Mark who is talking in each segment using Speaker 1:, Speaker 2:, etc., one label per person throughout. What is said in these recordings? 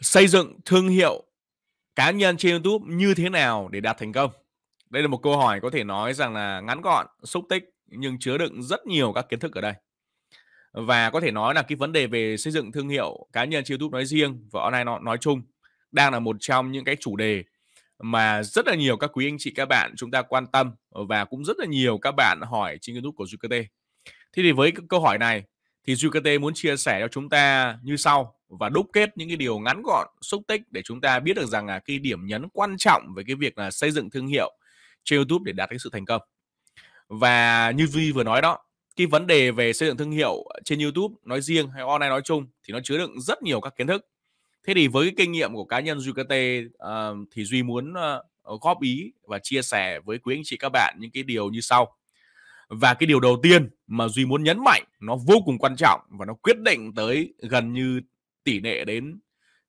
Speaker 1: xây dựng thương hiệu cá nhân trên YouTube như thế nào để đạt thành công? Đây là một câu hỏi có thể nói rằng là ngắn gọn, xúc tích nhưng chứa đựng rất nhiều các kiến thức ở đây. Và có thể nói là cái vấn đề về xây dựng thương hiệu cá nhân trên YouTube nói riêng và online nói, nói chung đang là một trong những cái chủ đề mà rất là nhiều các quý anh chị các bạn chúng ta quan tâm và cũng rất là nhiều các bạn hỏi trên YouTube của JKT. Thế thì với câu hỏi này thì JKT muốn chia sẻ cho chúng ta như sau và đúc kết những cái điều ngắn gọn, xúc tích để chúng ta biết được rằng là cái điểm nhấn quan trọng về cái việc là xây dựng thương hiệu trên YouTube để đạt cái sự thành công. Và như Duy vừa nói đó, cái vấn đề về xây dựng thương hiệu trên YouTube nói riêng hay online nói chung thì nó chứa đựng rất nhiều các kiến thức. Thế thì với cái kinh nghiệm của cá nhân Duy KT uh, thì Duy muốn uh, góp ý và chia sẻ với quý anh chị các bạn những cái điều như sau. Và cái điều đầu tiên mà Duy muốn nhấn mạnh nó vô cùng quan trọng và nó quyết định tới gần như tỷ lệ đến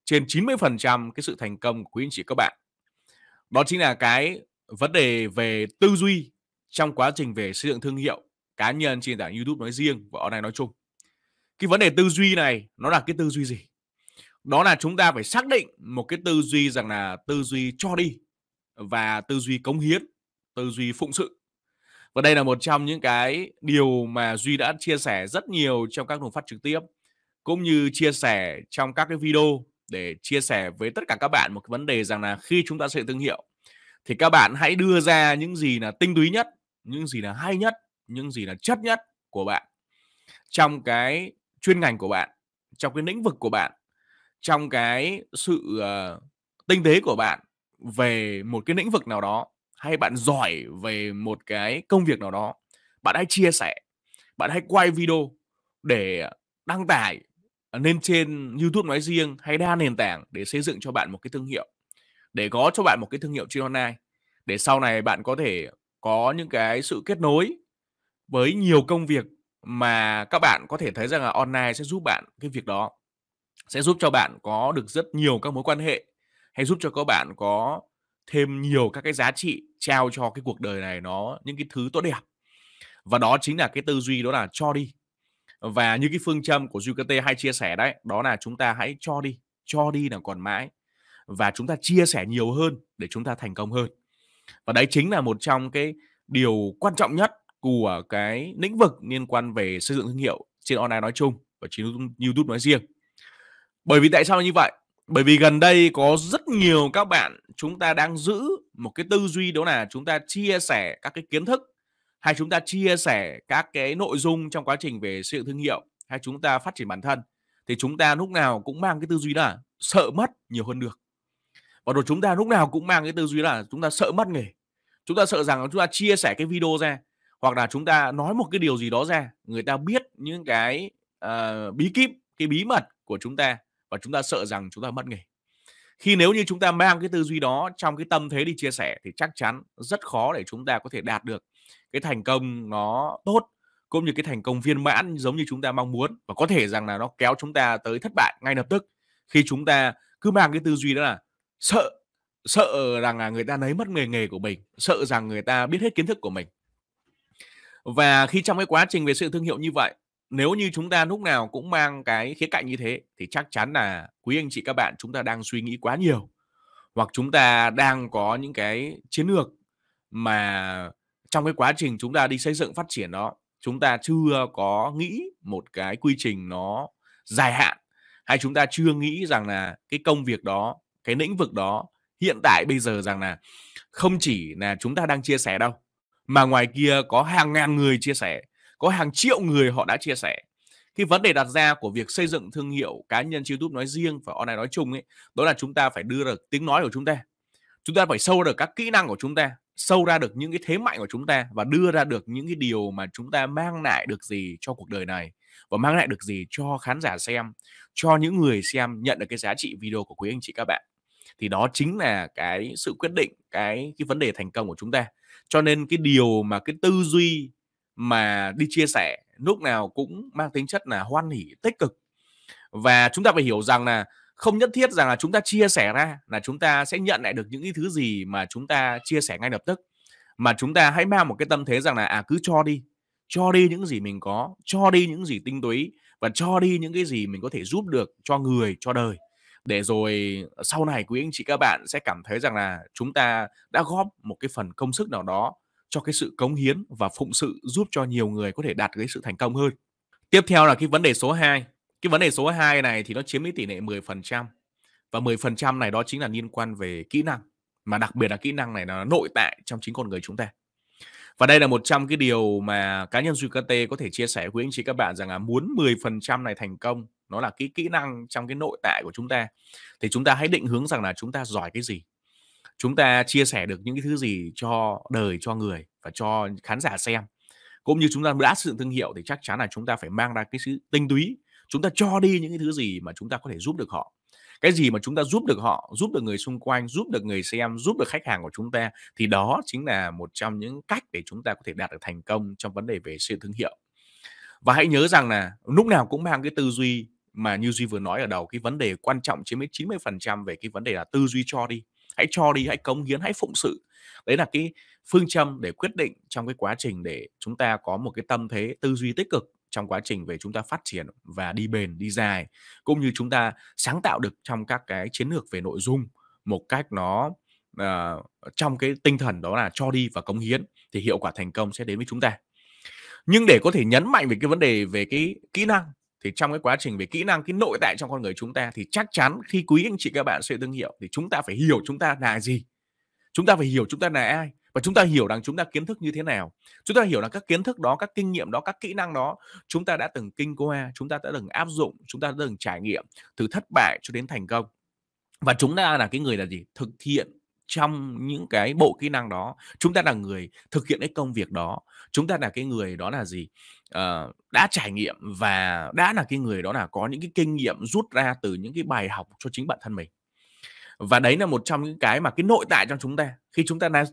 Speaker 1: trên 90% cái sự thành công của quý anh chị các bạn. Đó chính là cái vấn đề về tư duy trong quá trình về xây dựng thương hiệu cá nhân trên tảng YouTube nói riêng và online nói chung. Cái vấn đề tư duy này nó là cái tư duy gì? Đó là chúng ta phải xác định một cái tư duy rằng là tư duy cho đi và tư duy cống hiến, tư duy phụng sự. Và đây là một trong những cái điều mà Duy đã chia sẻ rất nhiều trong các luồng phát trực tiếp cũng như chia sẻ trong các cái video để chia sẻ với tất cả các bạn một cái vấn đề rằng là khi chúng ta xây thương hiệu thì các bạn hãy đưa ra những gì là tinh túy nhất, những gì là hay nhất, những gì là chất nhất của bạn trong cái chuyên ngành của bạn, trong cái lĩnh vực của bạn, trong cái sự uh, tinh tế của bạn về một cái lĩnh vực nào đó hay bạn giỏi về một cái công việc nào đó, bạn hãy chia sẻ, bạn hãy quay video để đăng tải Ờ, nên trên YouTube nói riêng hay đa nền tảng để xây dựng cho bạn một cái thương hiệu để có cho bạn một cái thương hiệu trên online để sau này bạn có thể có những cái sự kết nối với nhiều công việc mà các bạn có thể thấy rằng là online sẽ giúp bạn cái việc đó sẽ giúp cho bạn có được rất nhiều các mối quan hệ hay giúp cho các bạn có thêm nhiều các cái giá trị trao cho cái cuộc đời này nó những cái thứ tốt đẹp và đó chính là cái tư duy đó là cho đi và như cái phương châm của JKT hay chia sẻ đấy đó là chúng ta hãy cho đi cho đi là còn mãi và chúng ta chia sẻ nhiều hơn để chúng ta thành công hơn và đấy chính là một trong cái điều quan trọng nhất của cái lĩnh vực liên quan về xây dựng thương hiệu trên online nói chung và trên YouTube nói riêng. Bởi vì tại sao như vậy? Bởi vì gần đây có rất nhiều các bạn chúng ta đang giữ một cái tư duy đó là chúng ta chia sẻ các cái kiến thức hay chúng ta chia sẻ các cái nội dung trong quá trình về xây dựng thương hiệu hay chúng ta phát triển bản thân thì chúng ta lúc nào cũng mang cái tư duy là sợ mất nhiều hơn được và rồi chúng ta lúc nào cũng mang cái tư duy là chúng ta sợ mất nghề chúng ta sợ rằng chúng ta chia sẻ cái video ra hoặc là chúng ta nói một cái điều gì đó ra người ta biết những cái uh, bí kíp cái bí mật của chúng ta và chúng ta sợ rằng chúng ta mất nghề khi nếu như chúng ta mang cái tư duy đó trong cái tâm thế đi chia sẻ thì chắc chắn rất khó để chúng ta có thể đạt được cái thành công nó tốt cũng như cái thành công viên mãn giống như chúng ta mong muốn và có thể rằng là nó kéo chúng ta tới thất bại ngay lập tức khi chúng ta cứ mang cái tư duy đó là sợ sợ rằng là người ta lấy mất nghề nghề của mình sợ rằng người ta biết hết kiến thức của mình và khi trong cái quá trình về sự thương hiệu như vậy nếu như chúng ta lúc nào cũng mang cái khía cạnh như thế thì chắc chắn là quý anh chị các bạn chúng ta đang suy nghĩ quá nhiều hoặc chúng ta đang có những cái chiến lược mà trong cái quá trình chúng ta đi xây dựng phát triển đó chúng ta chưa có nghĩ một cái quy trình nó dài hạn hay chúng ta chưa nghĩ rằng là cái công việc đó cái lĩnh vực đó hiện tại bây giờ rằng là không chỉ là chúng ta đang chia sẻ đâu mà ngoài kia có hàng ngàn người chia sẻ có hàng triệu người họ đã chia sẻ cái vấn đề đặt ra của việc xây dựng thương hiệu cá nhân YouTube nói riêng và online nói chung ấy đó là chúng ta phải đưa được tiếng nói của chúng ta chúng ta phải sâu được các kỹ năng của chúng ta sâu ra được những cái thế mạnh của chúng ta và đưa ra được những cái điều mà chúng ta mang lại được gì cho cuộc đời này và mang lại được gì cho khán giả xem cho những người xem nhận được cái giá trị video của quý anh chị các bạn thì đó chính là cái sự quyết định cái cái vấn đề thành công của chúng ta cho nên cái điều mà cái tư duy mà đi chia sẻ lúc nào cũng mang tính chất là hoan hỷ tích cực và chúng ta phải hiểu rằng là không nhất thiết rằng là chúng ta chia sẻ ra là chúng ta sẽ nhận lại được những cái thứ gì mà chúng ta chia sẻ ngay lập tức mà chúng ta hãy mang một cái tâm thế rằng là à cứ cho đi cho đi những gì mình có cho đi những gì tinh túy và cho đi những cái gì mình có thể giúp được cho người cho đời để rồi sau này quý anh chị các bạn sẽ cảm thấy rằng là chúng ta đã góp một cái phần công sức nào đó cho cái sự cống hiến và phụng sự giúp cho nhiều người có thể đạt cái sự thành công hơn. Tiếp theo là cái vấn đề số 2, cái vấn đề số 2 này thì nó chiếm đến tỷ lệ 10% và 10% này đó chính là liên quan về kỹ năng mà đặc biệt là kỹ năng này nó nội tại trong chính con người chúng ta và đây là một trong cái điều mà cá nhân Duy có thể chia sẻ với anh chị các bạn rằng là muốn 10% này thành công nó là cái kỹ năng trong cái nội tại của chúng ta thì chúng ta hãy định hướng rằng là chúng ta giỏi cái gì chúng ta chia sẻ được những cái thứ gì cho đời cho người và cho khán giả xem cũng như chúng ta đã sử thương hiệu thì chắc chắn là chúng ta phải mang ra cái sự tinh túy chúng ta cho đi những cái thứ gì mà chúng ta có thể giúp được họ cái gì mà chúng ta giúp được họ giúp được người xung quanh giúp được người xem giúp được khách hàng của chúng ta thì đó chính là một trong những cách để chúng ta có thể đạt được thành công trong vấn đề về xây thương hiệu và hãy nhớ rằng là lúc nào cũng mang cái tư duy mà như duy vừa nói ở đầu cái vấn đề quan trọng chiếm đến 90 phần trăm về cái vấn đề là tư duy cho đi hãy cho đi hãy cống hiến hãy phụng sự đấy là cái phương châm để quyết định trong cái quá trình để chúng ta có một cái tâm thế tư duy tích cực trong quá trình về chúng ta phát triển và đi bền đi dài cũng như chúng ta sáng tạo được trong các cái chiến lược về nội dung một cách nó uh, trong cái tinh thần đó là cho đi và cống hiến thì hiệu quả thành công sẽ đến với chúng ta nhưng để có thể nhấn mạnh về cái vấn đề về cái kỹ năng thì trong cái quá trình về kỹ năng cái nội tại trong con người chúng ta thì chắc chắn khi quý anh chị các bạn sẽ thương hiệu thì chúng ta phải hiểu chúng ta là gì chúng ta phải hiểu chúng ta là ai và chúng ta hiểu rằng chúng ta kiến thức như thế nào chúng ta hiểu là các kiến thức đó các kinh nghiệm đó các kỹ năng đó chúng ta đã từng kinh qua chúng ta đã từng áp dụng chúng ta đã từng trải nghiệm từ thất bại cho đến thành công và chúng ta là cái người là gì thực hiện trong những cái bộ kỹ năng đó chúng ta là người thực hiện cái công việc đó chúng ta là cái người đó là gì à, đã trải nghiệm và đã là cái người đó là có những cái kinh nghiệm rút ra từ những cái bài học cho chính bản thân mình và đấy là một trong những cái mà cái nội tại trong chúng ta khi chúng ta đã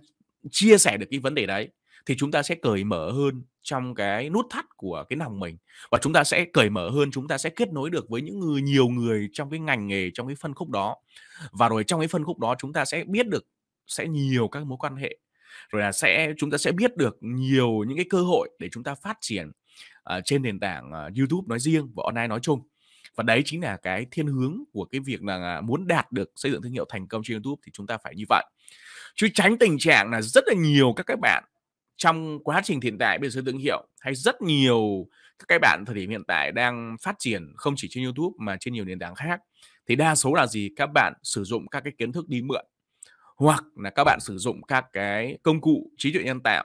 Speaker 1: chia sẻ được cái vấn đề đấy thì chúng ta sẽ cởi mở hơn trong cái nút thắt của cái lòng mình và chúng ta sẽ cởi mở hơn chúng ta sẽ kết nối được với những người nhiều người trong cái ngành nghề trong cái phân khúc đó và rồi trong cái phân khúc đó chúng ta sẽ biết được sẽ nhiều các mối quan hệ rồi là sẽ chúng ta sẽ biết được nhiều những cái cơ hội để chúng ta phát triển uh, trên nền tảng uh, YouTube nói riêng và online nói chung và đấy chính là cái thiên hướng của cái việc là à, muốn đạt được xây dựng thương hiệu thành công trên YouTube thì chúng ta phải như vậy chứ tránh tình trạng là rất là nhiều các các bạn trong quá trình hiện tại bây giờ thương hiệu hay rất nhiều các cái bạn thời điểm hiện tại đang phát triển không chỉ trên YouTube mà trên nhiều nền tảng khác thì đa số là gì các bạn sử dụng các cái kiến thức đi mượn hoặc là các bạn sử dụng các cái công cụ trí tuệ nhân tạo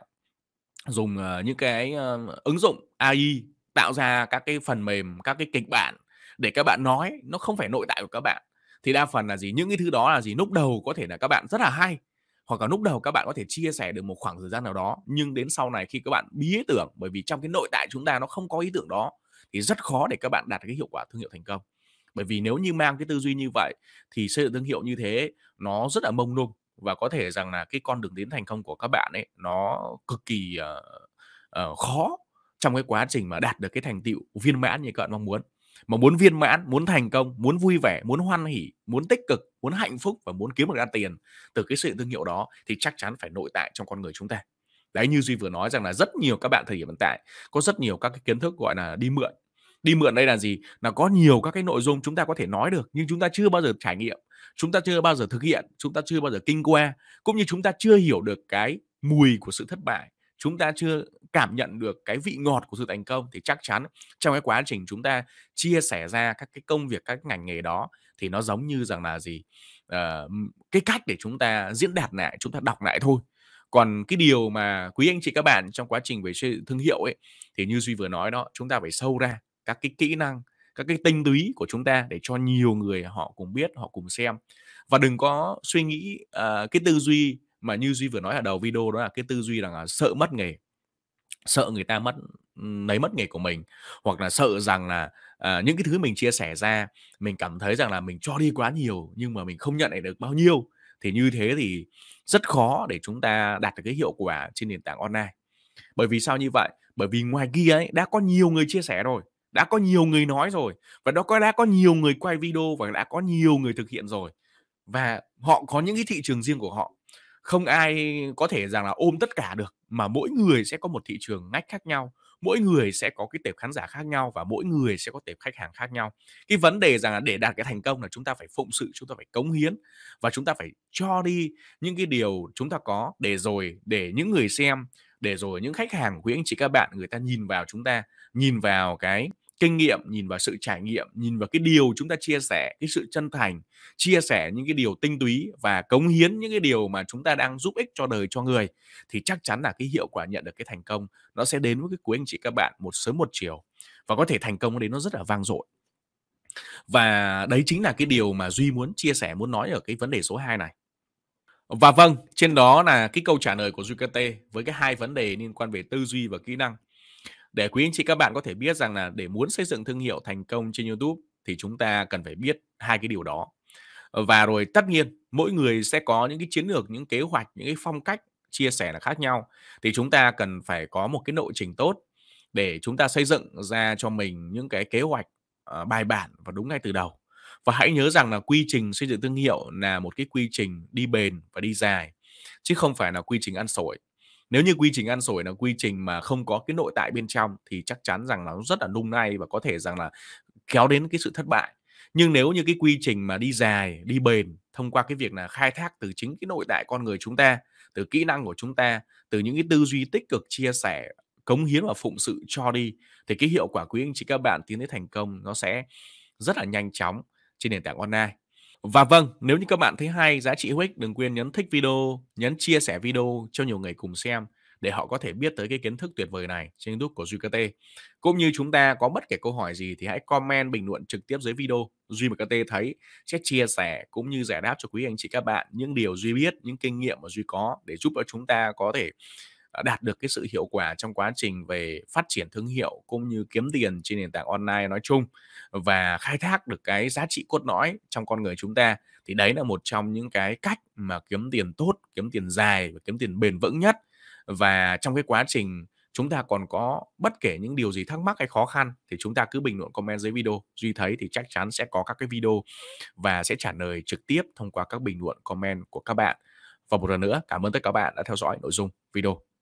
Speaker 1: dùng uh, những cái uh, ứng dụng AI tạo ra các cái phần mềm các cái kịch bản để các bạn nói nó không phải nội tại của các bạn thì đa phần là gì những cái thứ đó là gì lúc đầu có thể là các bạn rất là hay hoặc là lúc đầu các bạn có thể chia sẻ được một khoảng thời gian nào đó nhưng đến sau này khi các bạn bí ý tưởng bởi vì trong cái nội tại chúng ta nó không có ý tưởng đó thì rất khó để các bạn đạt cái hiệu quả thương hiệu thành công bởi vì nếu như mang cái tư duy như vậy thì xây dựng thương hiệu như thế nó rất là mông lung và có thể rằng là cái con đường đến thành công của các bạn ấy nó cực kỳ uh, uh, khó trong cái quá trình mà đạt được cái thành tựu viên mãn như các bạn mong muốn mà muốn viên mãn muốn thành công muốn vui vẻ muốn hoan hỉ muốn tích cực muốn hạnh phúc và muốn kiếm được ra tiền từ cái sự thương hiệu đó thì chắc chắn phải nội tại trong con người chúng ta đấy như duy vừa nói rằng là rất nhiều các bạn thời điểm hiện tại có rất nhiều các cái kiến thức gọi là đi mượn đi mượn đây là gì là có nhiều các cái nội dung chúng ta có thể nói được nhưng chúng ta chưa bao giờ trải nghiệm chúng ta chưa bao giờ thực hiện chúng ta chưa bao giờ kinh qua cũng như chúng ta chưa hiểu được cái mùi của sự thất bại chúng ta chưa cảm nhận được cái vị ngọt của sự thành công thì chắc chắn trong cái quá trình chúng ta chia sẻ ra các cái công việc các ngành nghề đó thì nó giống như rằng là gì uh, cái cách để chúng ta diễn đạt lại chúng ta đọc lại thôi còn cái điều mà quý anh chị các bạn trong quá trình về xây dựng thương hiệu ấy thì như duy vừa nói đó chúng ta phải sâu ra các cái kỹ năng các cái tinh túy của chúng ta để cho nhiều người họ cùng biết họ cùng xem và đừng có suy nghĩ uh, cái tư duy mà như duy vừa nói ở đầu video đó là cái tư duy rằng là sợ mất nghề sợ người ta mất lấy mất nghề của mình hoặc là sợ rằng là à, những cái thứ mình chia sẻ ra mình cảm thấy rằng là mình cho đi quá nhiều nhưng mà mình không nhận lại được bao nhiêu thì như thế thì rất khó để chúng ta đạt được cái hiệu quả trên nền tảng online bởi vì sao như vậy bởi vì ngoài kia ấy đã có nhiều người chia sẻ rồi đã có nhiều người nói rồi và đó có đã có nhiều người quay video và đã có nhiều người thực hiện rồi và họ có những cái thị trường riêng của họ không ai có thể rằng là ôm tất cả được mà mỗi người sẽ có một thị trường ngách khác nhau mỗi người sẽ có cái tệp khán giả khác nhau và mỗi người sẽ có tệp khách hàng khác nhau cái vấn đề rằng là để đạt cái thành công là chúng ta phải phụng sự chúng ta phải cống hiến và chúng ta phải cho đi những cái điều chúng ta có để rồi để những người xem để rồi những khách hàng quý anh chị các bạn người ta nhìn vào chúng ta nhìn vào cái kinh nghiệm nhìn vào sự trải nghiệm nhìn vào cái điều chúng ta chia sẻ cái sự chân thành chia sẻ những cái điều tinh túy và cống hiến những cái điều mà chúng ta đang giúp ích cho đời cho người thì chắc chắn là cái hiệu quả nhận được cái thành công nó sẽ đến với cái cuối anh chị các bạn một sớm một chiều và có thể thành công đến nó rất là vang dội và đấy chính là cái điều mà duy muốn chia sẻ muốn nói ở cái vấn đề số 2 này và vâng trên đó là cái câu trả lời của duy kt với cái hai vấn đề liên quan về tư duy và kỹ năng để quý anh chị các bạn có thể biết rằng là để muốn xây dựng thương hiệu thành công trên YouTube thì chúng ta cần phải biết hai cái điều đó ờ, và rồi tất nhiên mỗi người sẽ có những cái chiến lược những kế hoạch những cái phong cách chia sẻ là khác nhau thì chúng ta cần phải có một cái nội trình tốt để chúng ta xây dựng ra cho mình những cái kế hoạch ờ, bài bản và đúng ngay từ đầu và hãy nhớ rằng là quy trình xây dựng thương hiệu là một cái quy trình đi bền và đi dài chứ không phải là quy trình ăn sổi nếu như quy trình ăn sổi là quy trình mà không có cái nội tại bên trong thì chắc chắn rằng nó rất là lung lay và có thể rằng là kéo đến cái sự thất bại nhưng nếu như cái quy trình mà đi dài đi bền thông qua cái việc là khai thác từ chính cái nội tại con người chúng ta từ kỹ năng của chúng ta từ những cái tư duy tích cực chia sẻ cống hiến và phụng sự cho đi thì cái hiệu quả quý anh chị các bạn tiến tới thành công nó sẽ rất là nhanh chóng trên nền tảng online và vâng, nếu như các bạn thấy hay giá trị hữu ích, đừng quên nhấn thích video, nhấn chia sẻ video cho nhiều người cùng xem để họ có thể biết tới cái kiến thức tuyệt vời này trên YouTube của JKT. Cũng như chúng ta có bất kể câu hỏi gì thì hãy comment bình luận trực tiếp dưới video. Duy mà KT thấy sẽ chia sẻ cũng như giải đáp cho quý anh chị các bạn những điều Duy biết, những kinh nghiệm mà Duy có để giúp cho chúng ta có thể Ờ, đạt được cái sự hiệu quả trong quá trình về phát triển thương hiệu cũng như kiếm tiền trên nền tảng online nói chung và khai thác được cái giá trị cốt lõi trong con người chúng ta thì đấy là một trong những cái cách mà kiếm tiền tốt kiếm tiền dài và kiếm tiền bền vững nhất và trong cái quá trình chúng ta còn có bất kể những điều gì thắc mắc hay khó khăn thì chúng ta cứ bình luận comment dưới video duy thấy thì chắc chắn sẽ có các cái video và sẽ trả lời trực tiếp thông qua các bình luận comment của các bạn và một lần nữa cảm ơn tất cả các bạn đã theo dõi nội dung video